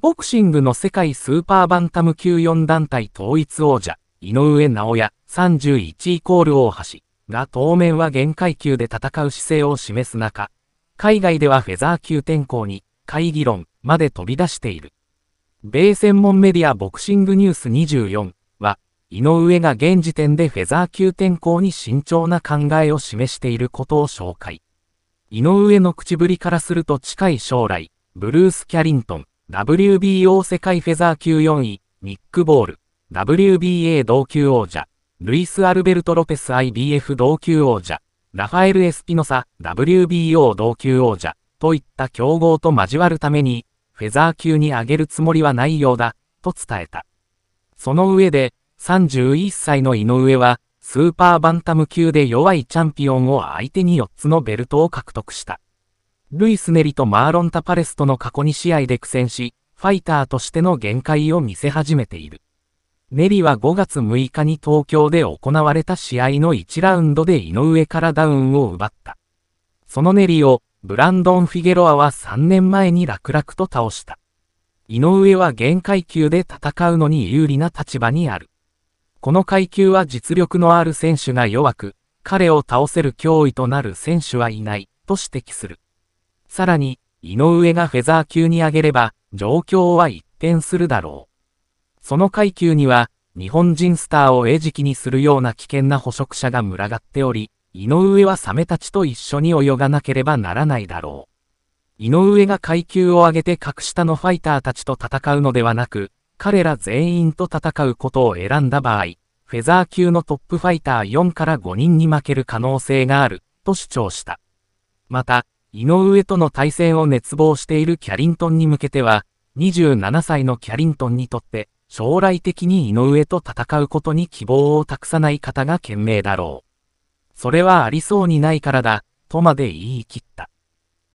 ボクシングの世界スーパーバンタム級4団体統一王者、井上直也31イコール大橋が当面は限界級で戦う姿勢を示す中、海外ではフェザー級転向に、会議論まで飛び出している。米専門メディアボクシングニュース24は、井上が現時点でフェザー級転向に慎重な考えを示していることを紹介。井上の口ぶりからすると近い将来、ブルース・キャリントン、WBO 世界フェザー級4位、ニック・ボール、WBA 同級王者、ルイス・アルベルト・ロペス IBF 同級王者、ラファエル・エスピノサ WBO 同級王者、といった競合と交わるために、フェザー級に上げるつもりはないようだ、と伝えた。その上で、31歳の井上は、スーパーバンタム級で弱いチャンピオンを相手に4つのベルトを獲得した。ルイス・ネリとマーロン・タパレスとの過去2試合で苦戦し、ファイターとしての限界を見せ始めている。ネリは5月6日に東京で行われた試合の1ラウンドで井上からダウンを奪った。そのネリを、ブランドン・フィゲロアは3年前に楽々と倒した。井上は限界級で戦うのに有利な立場にある。この階級は実力のある選手が弱く、彼を倒せる脅威となる選手はいない、と指摘する。さらに、井上がフェザー級に上げれば、状況は一変するだろう。その階級には、日本人スターを餌食にするような危険な捕食者が群がっており、井上はサメたちと一緒に泳がなければならないだろう。井上が階級を上げて格下のファイターたちと戦うのではなく、彼ら全員と戦うことを選んだ場合、フェザー級のトップファイター4から5人に負ける可能性がある、と主張した。また、井上との対戦を熱望しているキャリントンに向けては、27歳のキャリントンにとって、将来的に井上と戦うことに希望を託さない方が賢明だろう。それはありそうにないからだ、とまで言い切った。